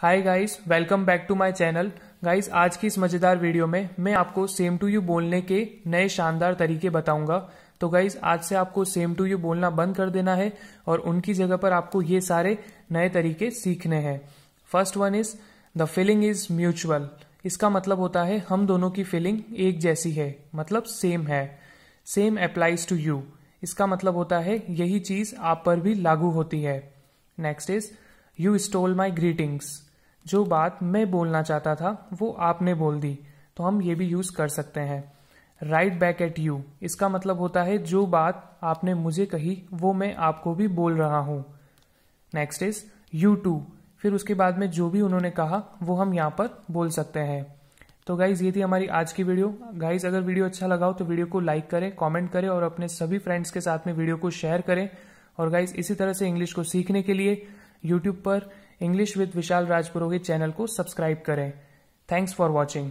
hi guys welcome back to my channel guys आज की इस मज़ेदार वीडियो में मैं आपको सेम टू यू बोलने के नए शानदार तरीके बताऊंगा तो गाइस आज से आपको सेम टू यू बोलना बंद कर देना है और उनकी जगह पर आपको ये सारे नए तरीके सीखने हैं first one is the feeling is mutual इसका मतलब होता है हम दोनों की फीलिंग एक जैसी है मतलब सेम है सेम अप्लाइज टू यू इसका मतलब होता है यही चीज आप पर भी लागू होती है next is you stole my greetings जो बात मैं बोलना चाहता था वो आपने बोल दी तो हम ये भी यूज कर सकते हैं राइट बैक एट यू इसका मतलब होता है जो बात आपने मुझे कही वो मैं आपको भी बोल रहा हूं नेक्स्ट इज यू टू फिर उसके बाद में जो भी उन्होंने कहा वो हम यहां पर बोल सकते हैं तो गाइज ये थी हमारी आज की वीडियो गाइज अगर वीडियो अच्छा लगा हो तो वीडियो को लाइक करें कमेंट करें और अपने सभी फ्रेंड्स के साथ में वीडियो को शेयर करें और गाइज इसी तरह से इंग्लिश को सीखने के लिए यूट्यूब पर English with Vishal Rajpurohit channel को सब्सक्राइब करें थैंक्स फॉर वॉचिंग